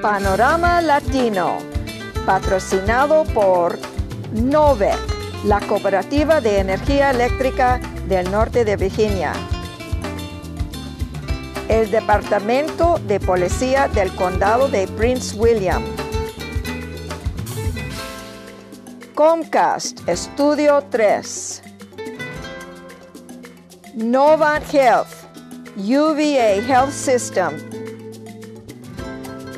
Panorama Latino, patrocinado por NOVEC, la Cooperativa de Energía Eléctrica del Norte de Virginia. El Departamento de Policía del Condado de Prince William. Comcast Estudio 3. Novant Health, UVA Health System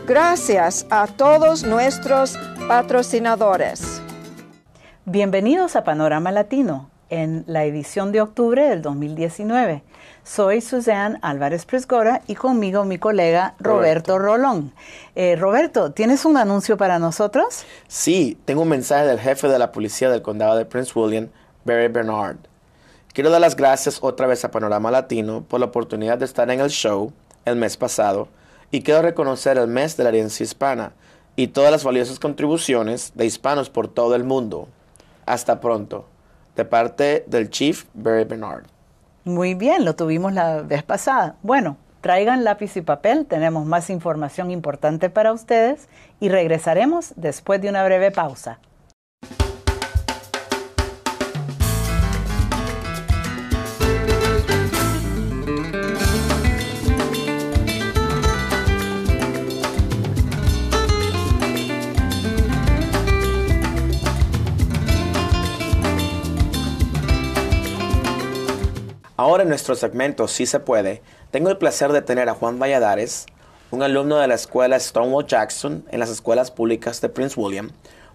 Gracias a todos nuestros patrocinadores. Bienvenidos a Panorama Latino en la edición de octubre del 2019. Soy Suzanne Álvarez Presgora y conmigo mi colega Roberto, Rolón. Eh, Roberto, ¿tienes un anuncio para nosotros? Sí, tengo un mensaje del jefe de la policía del condado de Prince William, Barry Bernard. Quiero dar las gracias otra vez a Panorama Latino por la oportunidad de estar en el show el mes pasado y quiero reconocer el mes de la herencia hispana y todas las valiosas contribuciones de hispanos por todo el mundo. Hasta pronto. De parte del Chief Barry Bernard. Muy bien, lo tuvimos la vez pasada. Bueno, traigan lápiz y papel, tenemos más información importante para ustedes y regresaremos después de una breve pausa. Ahora en nuestro segmento Si sí se puede, tengo el placer de tener a Juan Valladares, un alumno de la escuela Stonewall Jackson en las escuelas públicas de Prince William.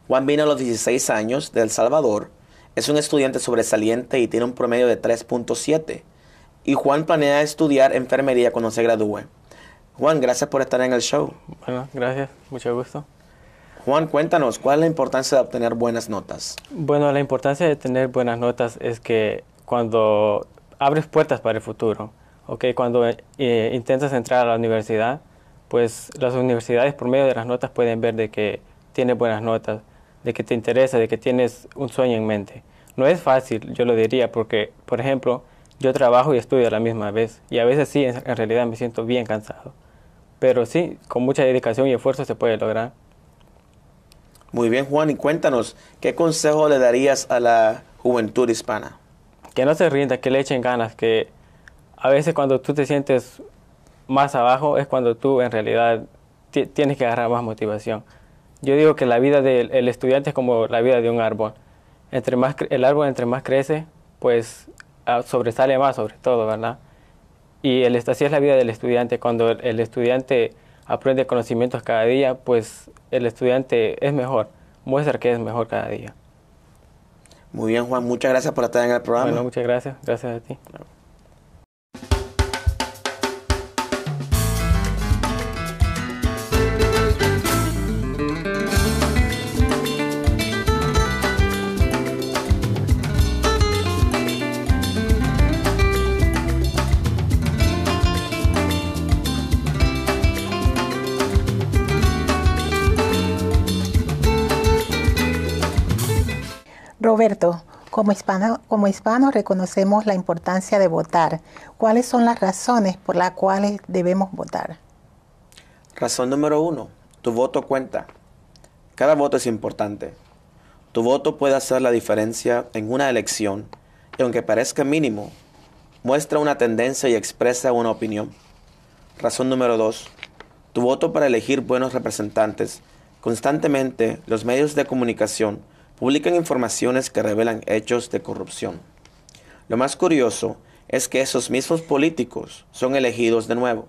Juan vino a los 16 años de El Salvador, es un estudiante sobresaliente y tiene un promedio de 3.7. Y Juan planea estudiar enfermería cuando se gradúe. Juan, gracias por estar en el show. Bueno, gracias, mucho gusto. Juan, cuéntanos, ¿cuál es la importancia de obtener buenas notas? Bueno, la importancia de tener buenas notas es que cuando abres puertas para el futuro. Okay, cuando eh, intentas entrar a la universidad, pues las universidades por medio de las notas pueden ver de que tienes buenas notas, de que te interesa, de que tienes un sueño en mente. No es fácil, yo lo diría, porque, por ejemplo, yo trabajo y estudio a la misma vez, y a veces sí, en realidad me siento bien cansado. Pero sí, con mucha dedicación y esfuerzo se puede lograr. Muy bien, Juan, y cuéntanos, ¿qué consejo le darías a la juventud hispana? que no se rinda, que le echen ganas, que a veces cuando tú te sientes más abajo es cuando tú en realidad tienes que agarrar más motivación. Yo digo que la vida del estudiante es como la vida de un árbol. Entre más el árbol entre más crece, pues ah, sobresale más sobre todo, ¿verdad? Y el, así es la vida del estudiante. Cuando el estudiante aprende conocimientos cada día, pues el estudiante es mejor, muestra que es mejor cada día. Muy bien, Juan. Muchas gracias por estar en el programa. Bueno, muchas gracias. Gracias a ti. Como hispanos hispano reconocemos la importancia de votar. ¿Cuáles son las razones por las cuales debemos votar? Razón número uno, tu voto cuenta. Cada voto es importante. Tu voto puede hacer la diferencia en una elección y aunque parezca mínimo, muestra una tendencia y expresa una opinión. Razón número dos, Tu voto para elegir buenos representantes. Constantemente los medios de comunicación publican informaciones que revelan hechos de corrupción. Lo más curioso es que esos mismos políticos son elegidos de nuevo.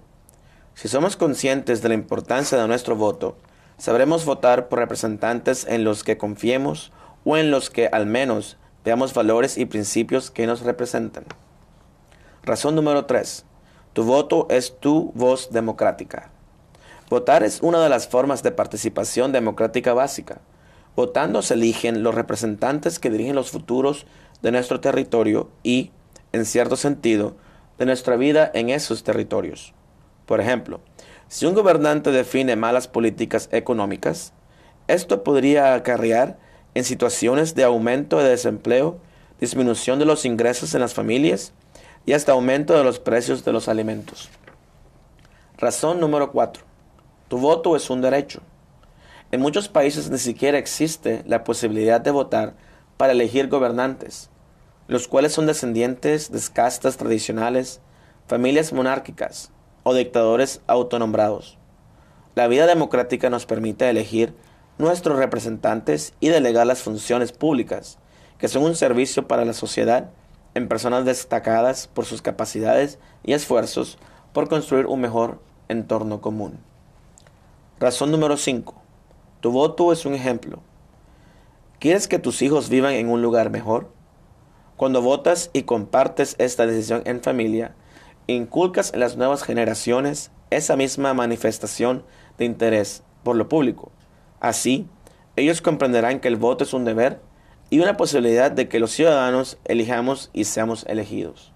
Si somos conscientes de la importancia de nuestro voto, sabremos votar por representantes en los que confiemos o en los que al menos veamos valores y principios que nos representan. Razón número 3. Tu voto es tu voz democrática. Votar es una de las formas de participación democrática básica Votando se eligen los representantes que dirigen los futuros de nuestro territorio y, en cierto sentido, de nuestra vida en esos territorios. Por ejemplo, si un gobernante define malas políticas económicas, esto podría acarrear en situaciones de aumento de desempleo, disminución de los ingresos en las familias y hasta aumento de los precios de los alimentos. Razón número 4. Tu voto es un derecho. En muchos países ni siquiera existe la posibilidad de votar para elegir gobernantes, los cuales son descendientes de castas tradicionales, familias monárquicas o dictadores autonombrados. La vida democrática nos permite elegir nuestros representantes y delegar las funciones públicas, que son un servicio para la sociedad, en personas destacadas por sus capacidades y esfuerzos por construir un mejor entorno común. Razón número 5. Tu voto es un ejemplo. ¿Quieres que tus hijos vivan en un lugar mejor? Cuando votas y compartes esta decisión en familia, inculcas en las nuevas generaciones esa misma manifestación de interés por lo público. Así, ellos comprenderán que el voto es un deber y una posibilidad de que los ciudadanos elijamos y seamos elegidos.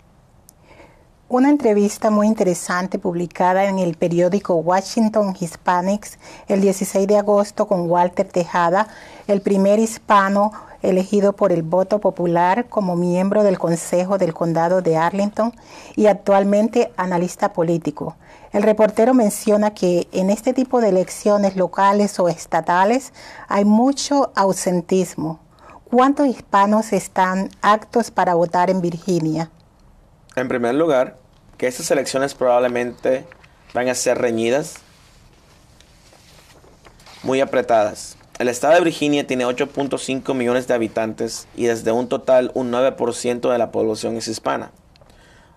Una entrevista muy interesante publicada en el periódico Washington Hispanics el 16 de agosto con Walter Tejada, el primer hispano elegido por el voto popular como miembro del Consejo del Condado de Arlington y actualmente analista político. El reportero menciona que en este tipo de elecciones locales o estatales hay mucho ausentismo. ¿Cuántos hispanos están actos para votar en Virginia? en primer lugar, que estas elecciones probablemente van a ser reñidas, muy apretadas. El estado de Virginia tiene 8.5 millones de habitantes y desde un total un 9% de la población es hispana.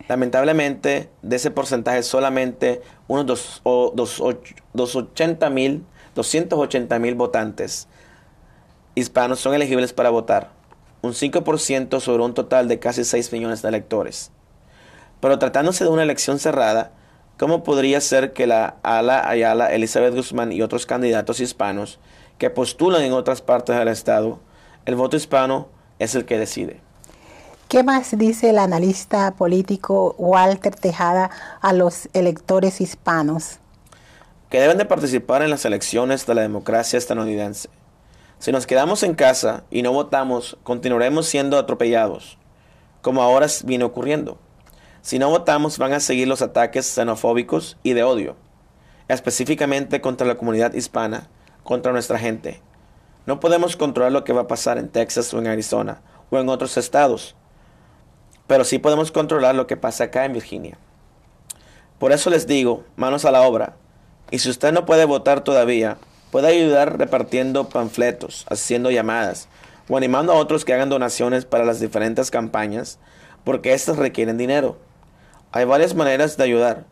Lamentablemente, de ese porcentaje solamente unos 280 mil votantes hispanos son elegibles para votar, un 5% sobre un total de casi 6 millones de electores. Pero tratándose de una elección cerrada, ¿cómo podría ser que la Ala Ayala, Elizabeth Guzmán y otros candidatos hispanos que postulan en otras partes del Estado, el voto hispano es el que decide? ¿Qué más dice el analista político Walter Tejada a los electores hispanos? Que deben de participar en las elecciones de la democracia estadounidense. Si nos quedamos en casa y no votamos, continuaremos siendo atropellados, como ahora viene ocurriendo. Si no votamos, van a seguir los ataques xenofóbicos y de odio, específicamente contra la comunidad hispana, contra nuestra gente. No podemos controlar lo que va a pasar en Texas o en Arizona o en otros estados, pero sí podemos controlar lo que pasa acá en Virginia. Por eso les digo, manos a la obra. Y si usted no puede votar todavía, puede ayudar repartiendo panfletos, haciendo llamadas o animando a otros que hagan donaciones para las diferentes campañas, porque estas requieren dinero. Hay varias maneras de ayudar,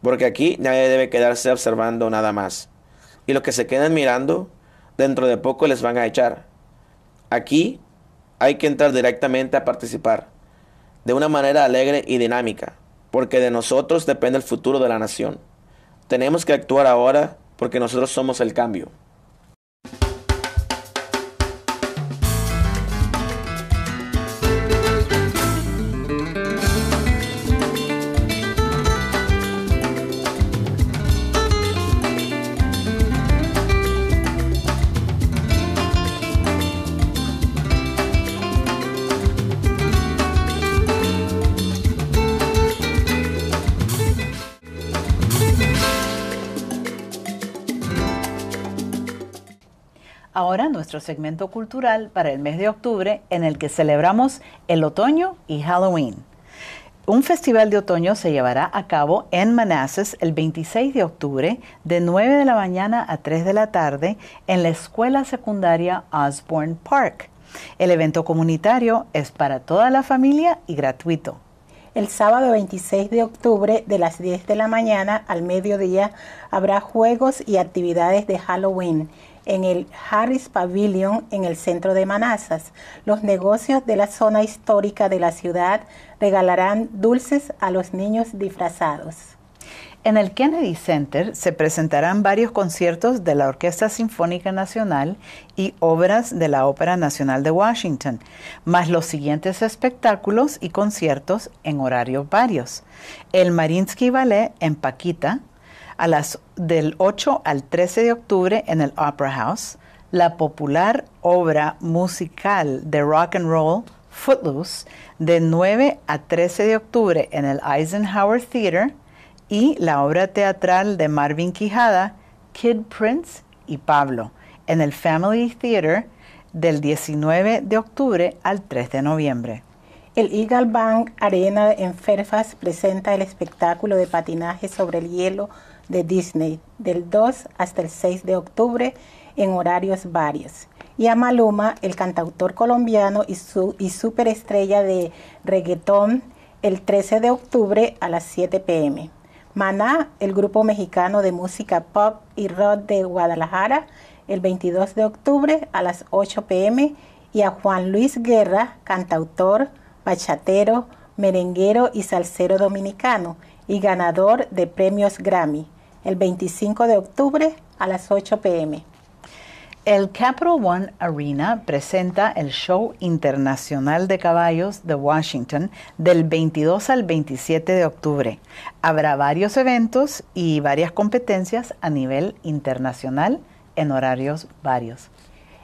porque aquí nadie debe quedarse observando nada más. Y los que se quedan mirando, dentro de poco les van a echar. Aquí hay que entrar directamente a participar, de una manera alegre y dinámica, porque de nosotros depende el futuro de la nación. Tenemos que actuar ahora porque nosotros somos el cambio. Ahora nuestro segmento cultural para el mes de octubre en el que celebramos el otoño y Halloween. Un festival de otoño se llevará a cabo en Manassas el 26 de octubre de 9 de la mañana a 3 de la tarde en la escuela secundaria Osborne Park. El evento comunitario es para toda la familia y gratuito. El sábado 26 de octubre de las 10 de la mañana al mediodía habrá juegos y actividades de Halloween en el Harris Pavilion en el centro de Manassas. Los negocios de la zona histórica de la ciudad regalarán dulces a los niños disfrazados. En el Kennedy Center se presentarán varios conciertos de la Orquesta Sinfónica Nacional y obras de la Ópera Nacional de Washington, más los siguientes espectáculos y conciertos en horarios varios. El Marinsky Ballet en Paquita, a las del 8 al 13 de octubre en el Opera House, la popular obra musical de rock and roll Footloose de 9 a 13 de octubre en el Eisenhower Theater y la obra teatral de Marvin Quijada Kid Prince y Pablo en el Family Theater del 19 de octubre al 3 de noviembre. El Eagle Bank Arena en Fairfax presenta el espectáculo de patinaje sobre el hielo de Disney del 2 hasta el 6 de octubre en horarios varios. Y a Maluma, el cantautor colombiano y, su, y superestrella de reggaetón, el 13 de octubre a las 7 pm. Maná, el grupo mexicano de música pop y rock de Guadalajara, el 22 de octubre a las 8 pm. Y a Juan Luis Guerra, cantautor, bachatero, merenguero y salsero dominicano y ganador de premios Grammy el 25 de octubre a las 8 pm. El Capital One Arena presenta el Show Internacional de Caballos de Washington del 22 al 27 de octubre. Habrá varios eventos y varias competencias a nivel internacional en horarios varios.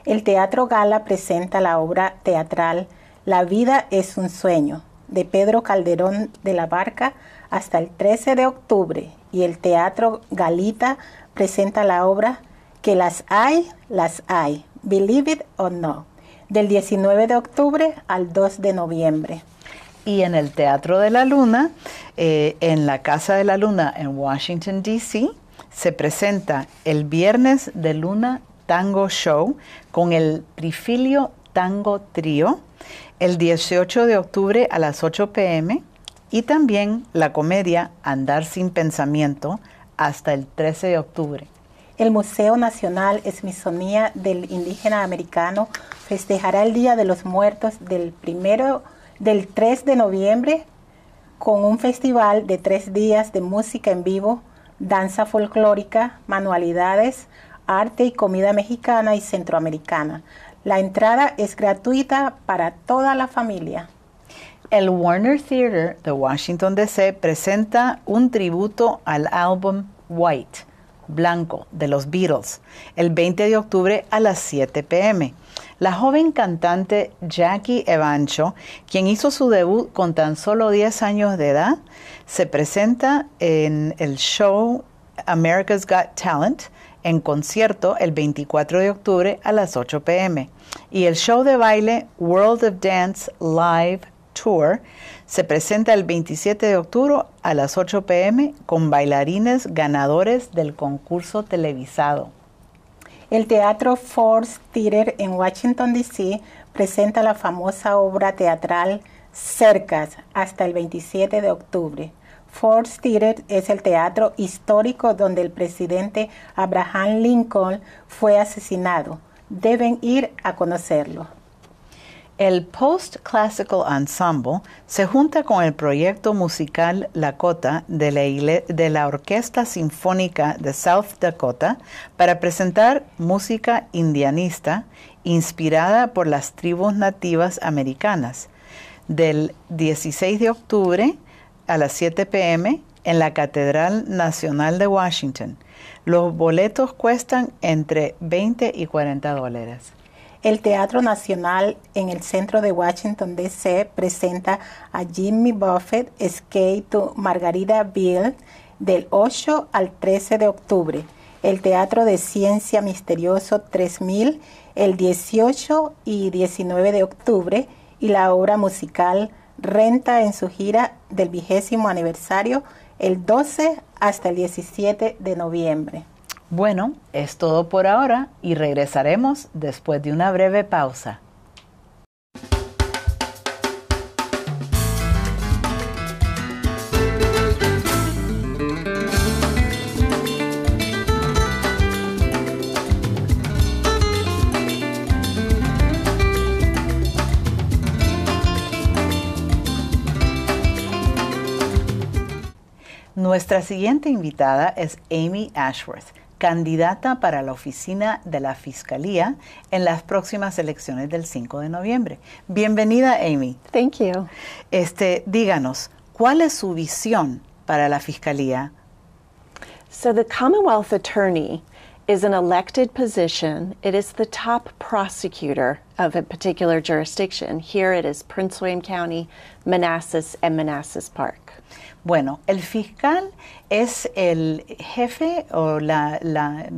El Teatro Gala presenta la obra teatral La vida es un sueño de Pedro Calderón de la Barca hasta el 13 de octubre y el Teatro Galita presenta la obra Que las hay, las hay, Believe It or No, del 19 de octubre al 2 de noviembre. Y en el Teatro de la Luna, eh, en la Casa de la Luna en Washington, D.C., se presenta el viernes de Luna Tango Show con el Trifilio Tango Trío el 18 de octubre a las 8 pm y también la comedia Andar sin pensamiento hasta el 13 de octubre. El Museo Nacional Smithsonian del Indígena Americano festejará el Día de los Muertos del primero del 3 de noviembre con un festival de tres días de música en vivo, danza folclórica, manualidades, arte y comida mexicana y centroamericana. La entrada es gratuita para toda la familia. El Warner Theater de Washington, D.C. presenta un tributo al álbum White, Blanco, de los Beatles, el 20 de octubre a las 7 p.m. La joven cantante Jackie Evancho, quien hizo su debut con tan solo 10 años de edad, se presenta en el show America's Got Talent en concierto el 24 de octubre a las 8 p.m. y el show de baile World of Dance Live Tour se presenta el 27 de octubre a las 8 pm con bailarines ganadores del concurso televisado. El Teatro Ford Theater en Washington, D.C. presenta la famosa obra teatral Cercas hasta el 27 de octubre. Ford Theater es el teatro histórico donde el presidente Abraham Lincoln fue asesinado. Deben ir a conocerlo. El Post Classical Ensemble se junta con el proyecto musical Lakota de la, Orquesta Sinfónica de South Dakota para presentar música indianista inspirada por las tribus nativas americanas del 16 de octubre a las 7 pm en la Catedral Nacional de Washington. Los boletos cuestan entre 20 y 40 dólares. El Teatro Nacional en el centro de Washington, D.C. presenta a Jimmy Buffett Skate to Margarita Bill del 8 al 13 de octubre. El Teatro de Ciencia Misterioso 3000 el 18 y 19 de octubre y la obra musical Renta en su gira del vigésimo aniversario el 12 hasta el 17 de noviembre. Bueno, es todo por ahora y regresaremos después de una breve pausa. Nuestra siguiente invitada es Amy Ashworth, candidata para la oficina de la Fiscalía en las próximas elecciones del 5 de noviembre. Bienvenida, Amy. Thank you. Este, díganos, ¿cuál es su visión para la Fiscalía? So the Commonwealth Attorney is an elected position. It is the top prosecutor of a particular jurisdiction. Here it is Prince William County, Manassas, and Manassas Park. Bueno, el fiscal es el jefe o la, la,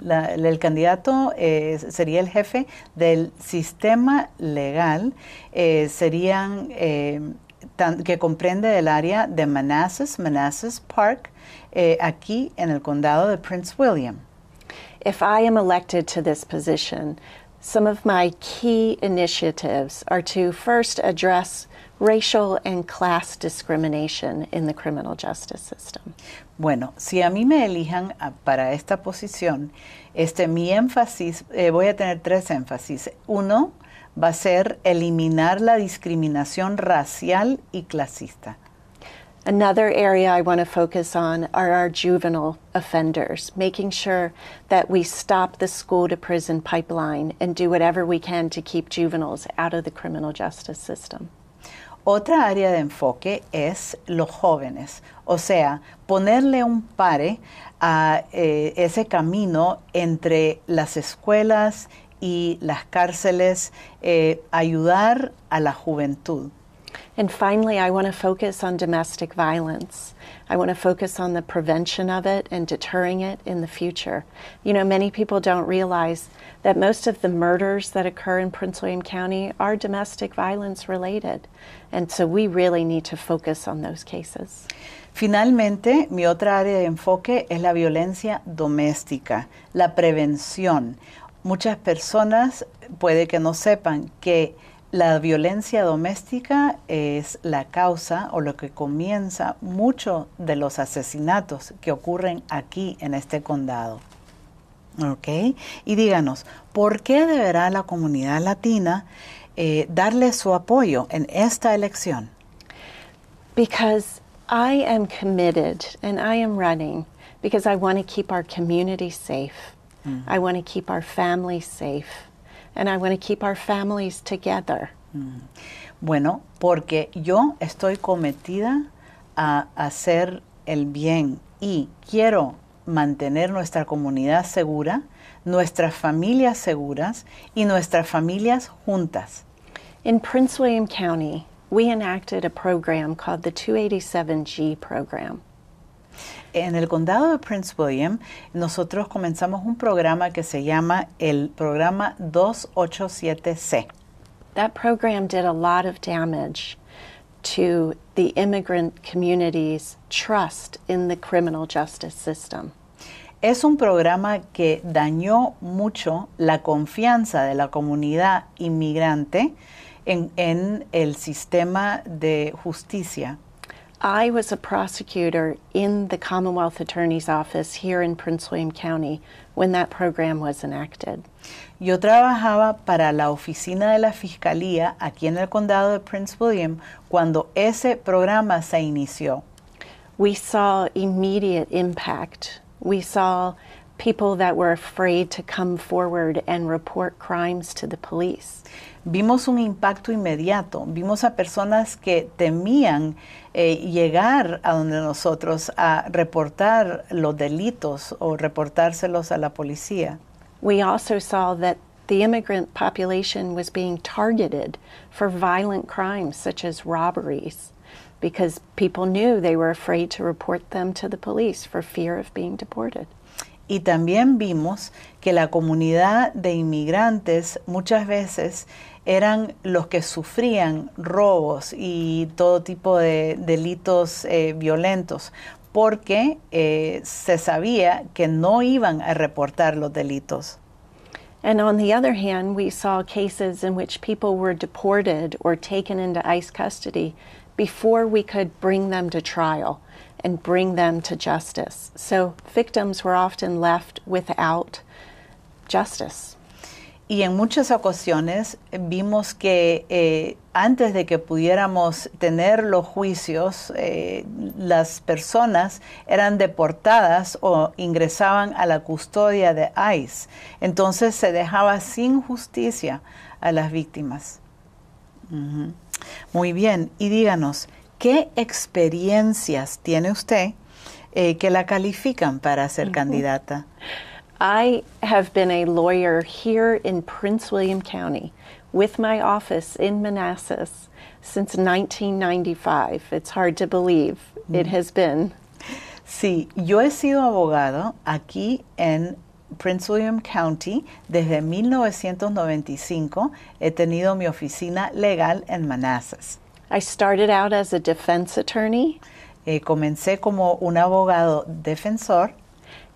la, el candidato eh, sería el jefe del sistema legal. Eh, serían eh, tan, que comprende el área de Manassas, Manassas Park, eh, aquí en el condado de Prince William if I am elected to this position, some of my key initiatives are to first address racial and class discrimination in the criminal justice system. Bueno, si a mí me elijan ah, para esta posición, este mi énfasis eh, voy a tener tres énfasis. Uno va a ser eliminar la discriminación racial y clasista. Another area I want to focus on are our juvenile offenders, making sure that we stop the school to prison pipeline and do whatever we can to keep juveniles out of the criminal justice system. Otra área de enfoque es los jóvenes, o sea, ponerle un pare a eh, ese camino entre las escuelas y las cárceles, eh, ayudar a la juventud. And finally, I want to focus on domestic violence. I want to focus on the prevention of it and deterring it in the future. You know, many people don't realize that most of the murders that occur in Prince William County are domestic violence related. And so we really need to focus on those cases. Finalmente, mi otra área de enfoque es la violencia doméstica, la prevención. Muchas personas puede que no sepan que La violencia doméstica es la causa o lo que comienza mucho de los asesinatos que ocurren aquí en este condado. ¿Ok? Y díganos, ¿por qué deberá la comunidad latina eh, darle su apoyo en esta elección? Because I am committed and I am running because I want to keep our community safe. Mm. I want to keep our family safe. and I want to keep our families together. Mm. Bueno, porque yo estoy cometida a hacer el bien y quiero mantener nuestra comunidad segura, nuestras familias seguras y nuestras familias juntas. In Prince William County, we enacted a program called the 287G program. En el condado de Prince William, nosotros comenzamos un programa que se llama el programa 287C. That program did a lot of damage to the immigrant community's trust in the criminal justice system. Es un programa que dañó mucho la confianza de la comunidad inmigrante en el sistema de justicia I was a prosecutor in the Commonwealth Attorney's Office here in Prince William County when that program was enacted. Yo trabajaba para la oficina de la fiscalía aquí en el condado de Prince William cuando ese programa se inició. We saw immediate impact. We saw people that were afraid to come forward and report crimes to the police. vimos un impacto inmediato, vimos a personas que temían eh, llegar a donde nosotros a reportar los delitos o reportárselos a la policía. We also saw that the immigrant population was being targeted for violent crimes such as robberies because people knew they were afraid to report them to the police for fear of being deported. Y también vimos que la comunidad de inmigrantes muchas veces eran los que sufrían robos y todo tipo de delitos eh, violentos porque eh, se sabía que no iban a reportar los delitos. And on the other hand, we saw cases in which people were deported or taken into ICE custody before we could bring them to trial and bring them to justice. So victims were often left without justice. y en muchas ocasiones vimos que eh, antes de que pudiéramos tener los juicios, eh, las personas eran deportadas o ingresaban a la custodia de ICE. Entonces se dejaba sin justicia a las víctimas. Muy bien, y díganos, ¿qué experiencias tiene usted eh, que la califican para ser candidata? I have been a lawyer here in Prince William County with my office in Manassas since 1995. It's hard to believe mm. it has been. Sí, yo he sido abogado aquí en Prince William County desde 1995. He tenido mi oficina legal en Manassas. I started out as a defense attorney. Eh, comencé como un abogado defensor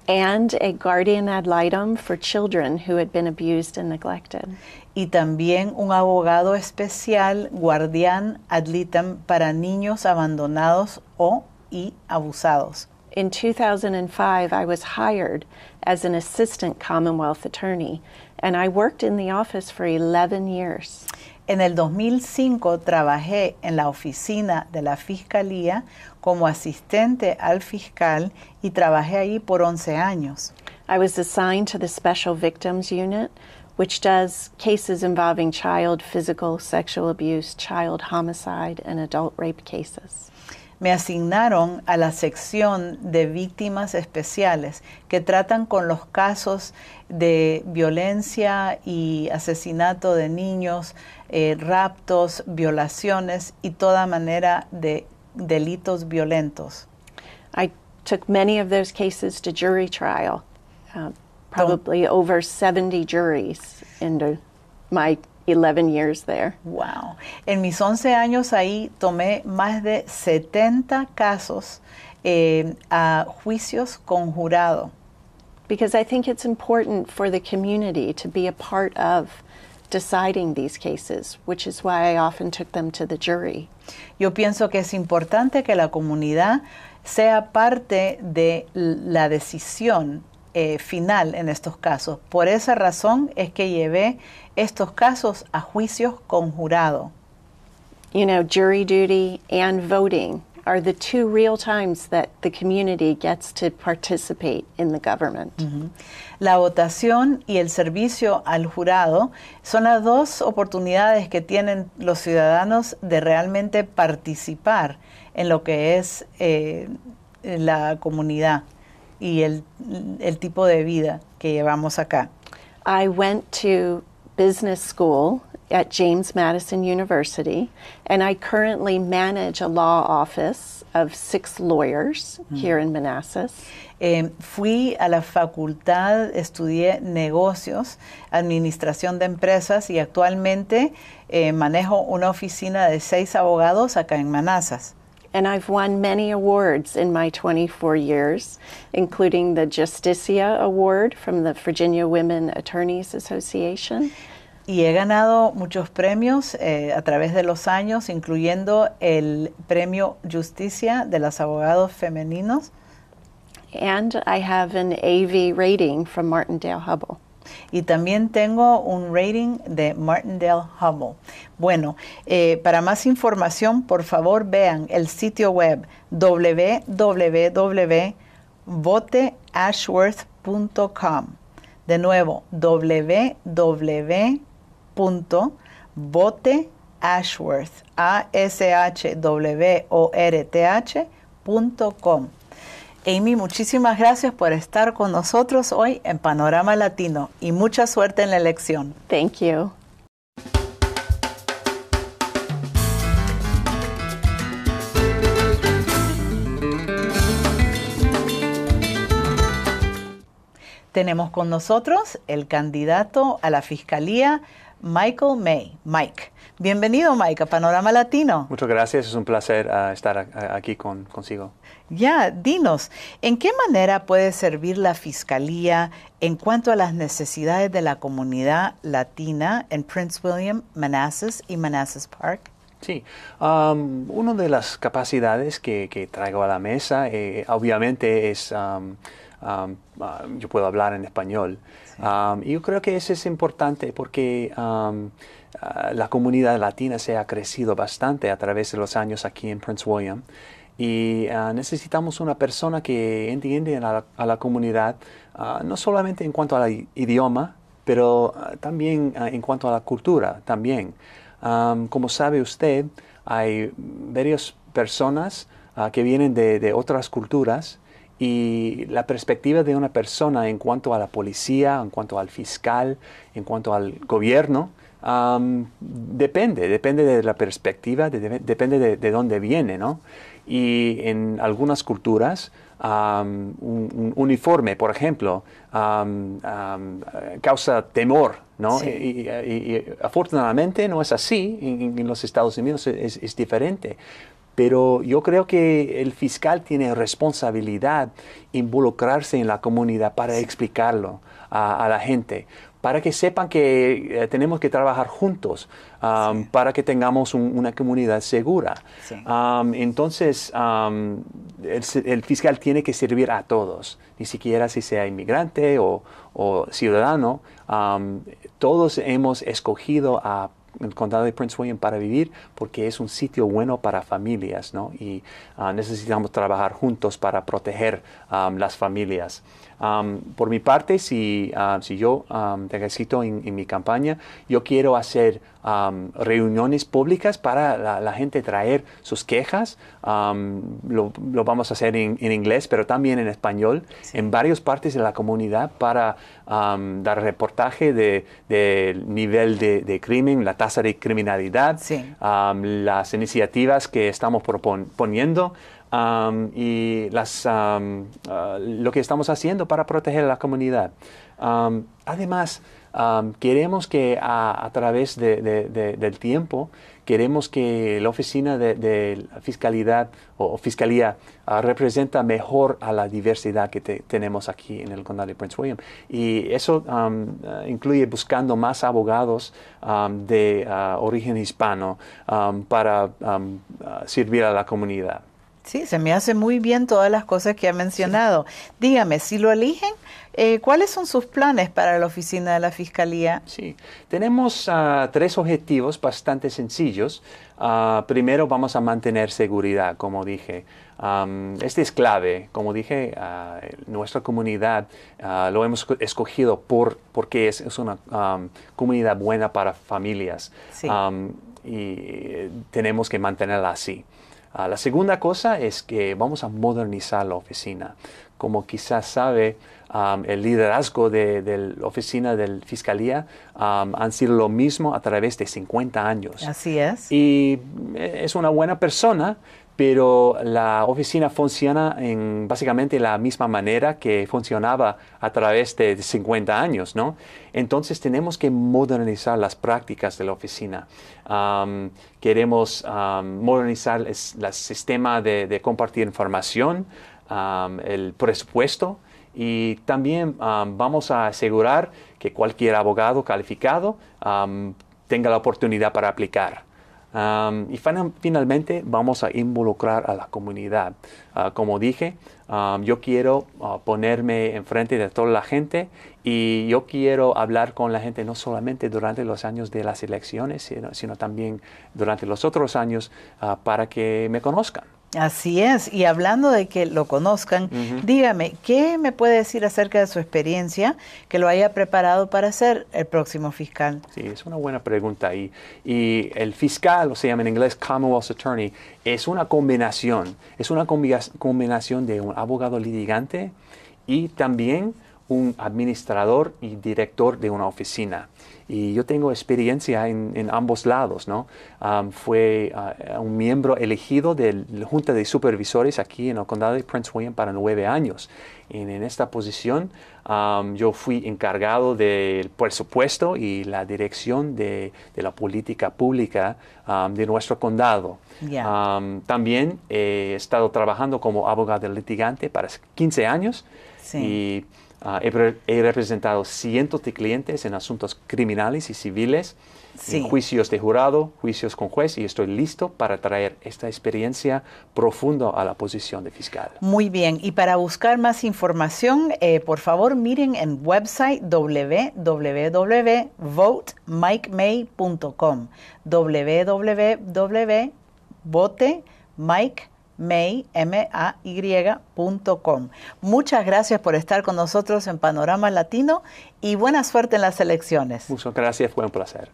and a guardian ad litem for children who had been abused and neglected. Y también un abogado especial, guardián ad litem para niños abandonados o y abusados. In 2005, I was hired as an assistant Commonwealth attorney, and I worked in the office for 11 years. En el 2005 trabajé en la oficina de la Fiscalía como asistente al fiscal y trabajé ahí por 11 años. I was assigned to the Special Victims Unit, which does cases involving child physical sexual abuse, child homicide and adult rape cases. Me asignaron a la sección de víctimas especiales que tratan con los casos de violencia y asesinato de niños, eh, raptos, violaciones y toda manera de delitos violentos. I took many of those cases to jury trial, uh, probably Don't. over 70 juries in my 11 years there. Wow. En mis 11 años ahí tomé más de 70 casos eh, a juicios con jurado. Because I think it's important for the community to be a part of deciding these cases, which is why I often took them to the jury. Yo pienso que es importante que la comunidad sea parte de la decisión eh, final en estos casos. Por esa razón es que llevé estos casos a juicios con jurado. You know, jury duty and voting are the two real times that the community gets to participate in the government. La votación y el servicio al jurado son las dos oportunidades que tienen los ciudadanos de realmente participar en lo que es eh, la comunidad y el, el tipo de vida que llevamos acá. I went to business school at James Madison University, and I currently manage a law office of six lawyers mm. here in Manassas. Eh, fui a la facultad, estudié negocios, administración de empresas y actualmente eh, manejo una oficina de seis abogados acá en Manassas. And I've won many awards in my 24 years, including the Justicia Award from the Virginia Women Attorneys Association. y he ganado muchos premios eh, a través de los años, incluyendo el premio Justicia de las abogados femeninos. And I have an AV rating from Martindale Hubble. Y también tengo un rating de Martindale Hubble. Bueno, eh, para más información, por favor vean el sitio web www.voteashworth.com. De nuevo, www Bote Ashworth, A-S-H-W-O-R-T-H Amy, muchísimas gracias por estar con nosotros hoy en Panorama Latino y mucha suerte en la elección. Thank you. Tenemos con nosotros el candidato a la Fiscalía Michael May. Mike. Bienvenido, Mike, a Panorama Latino. Muchas gracias, es un placer ah, estar aquí con, consigo. Ya, dinos, ¿en qué manera puede servir la Fiscalía en cuanto a las necesidades de la comunidad latina en Prince William, Manassas y Manassas Park? Sí, um, una de las capacidades que, traigo a la mesa, eh, obviamente, es, um, um, ah, yo puedo hablar en español. Um, yo creo que eso es importante porque um, uh, la comunidad latina se ha crecido bastante a través de los años aquí en Prince William y uh, necesitamos una persona que entiende a la, comunidad, uh, no solamente en cuanto al idioma, pero también en cuanto a la cultura, también. Um, como sabe usted, hay varias personas que vienen de otras culturas y la perspectiva de una persona en cuanto a la policía, en cuanto al fiscal, en cuanto al gobierno, depende, depende de la perspectiva, depende de, dónde viene, ¿no? Y en algunas culturas, un, uniforme, por ejemplo, causa temor, Y, afortunadamente no es así, en, los Estados Unidos es diferente, pero yo creo que el fiscal tiene responsabilidad involucrarse en la comunidad para explicarlo a, la gente, para que sepan que eh, tenemos que trabajar juntos, para que tengamos una comunidad segura. entonces, el, fiscal tiene que servir a todos, ni siquiera si sea inmigrante o, o ciudadano. todos hemos escogido a el condado de Prince William para vivir porque es un sitio bueno para familias, ¿no? Y ah, necesitamos trabajar juntos para proteger ah, las familias por mi parte, si, si yo te necesito en, mi campaña, yo quiero hacer reuniones públicas para la, gente traer sus quejas. Lo, vamos a hacer en, inglés, pero también en español, en varias partes de la comunidad para dar reportaje del de nivel de, crimen, la tasa de criminalidad, las iniciativas que estamos proponiendo y ah, lo que estamos haciendo para proteger a la comunidad. además, queremos que a, través del tiempo, queremos que la oficina de, fiscalidad o, fiscalía ah, representa mejor a la diversidad que tenemos aquí en el condado de Prince William. Y eso ah, incluye buscando más abogados de origen hispano para servir a la comunidad. Sí, se me hace muy bien todas las cosas que ha mencionado. Dígame, si lo eligen, eh, ¿cuáles son sus planes para la oficina de la Fiscalía? Sí, tenemos ah, tres objetivos bastante sencillos. Ah, primero, vamos a mantener seguridad, como dije. este es clave, como dije, ah, nuestra comunidad lo hemos escogido por, porque es, una comunidad buena para familias y eh, tenemos que mantenerla así. Ah, la segunda cosa es que vamos a modernizar la oficina. Como quizás sabe, el liderazgo de, la oficina de la fiscalía han sido lo mismo a través de 50 años. Así es. Y eh, es una buena persona, pero la oficina funciona en básicamente la misma manera que funcionaba a través de 50 años, ¿no? Entonces tenemos que modernizar las prácticas de la oficina. queremos modernizar el, sistema de, compartir información, el presupuesto y también vamos a asegurar que cualquier abogado calificado tenga la oportunidad para aplicar y finalmente vamos a involucrar a la comunidad. Ah, como dije, yo quiero ah, ponerme enfrente de toda la gente y yo quiero hablar con la gente no solamente durante los años de las elecciones, sino, también durante los otros años ah, para que me conozcan. Así es, y hablando de que lo conozcan, dígame, ¿qué me puede decir acerca de su experiencia que lo haya preparado para ser el próximo fiscal? Sí, es una buena pregunta. Y, y el fiscal, o se llama en inglés Commonwealth Attorney, es una combinación, es una combinación de un abogado litigante y también un administrador y director de una oficina. Y yo tengo experiencia en, ambos lados, ¿no? Um, fue uh, un miembro elegido de la Junta de Supervisores aquí en el condado de Prince William para nueve años. en esta posición um, yo fui encargado del presupuesto y la dirección de, la política pública um, de nuestro condado. también eh, he estado trabajando como abogado litigante para 15 años. Y Ah, he, representado cientos de clientes en asuntos criminales y civiles, en juicios de jurado, juicios con juez, y estoy listo para traer esta experiencia profunda a la posición de fiscal. Muy bien, y para buscar más información, eh, por favor miren en website www.votemikemay.com www.votemikemay.com may, Muchas gracias por estar con nosotros en Panorama Latino y buena suerte en las elecciones. Muchas gracias, fue un placer.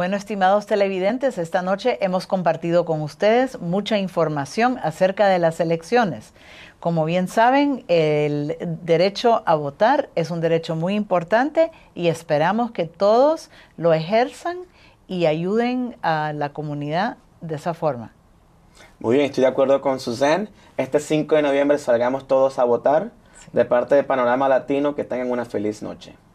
Bueno, estimados televidentes, esta noche hemos compartido con ustedes mucha información acerca de las elecciones. Como bien saben, el derecho a votar es un derecho muy importante y esperamos que todos lo ejerzan y ayuden a la comunidad de esa forma. Muy bien, estoy de acuerdo con Suzanne. Este 5 de noviembre salgamos todos a votar. De parte de Panorama Latino, que tengan una feliz noche.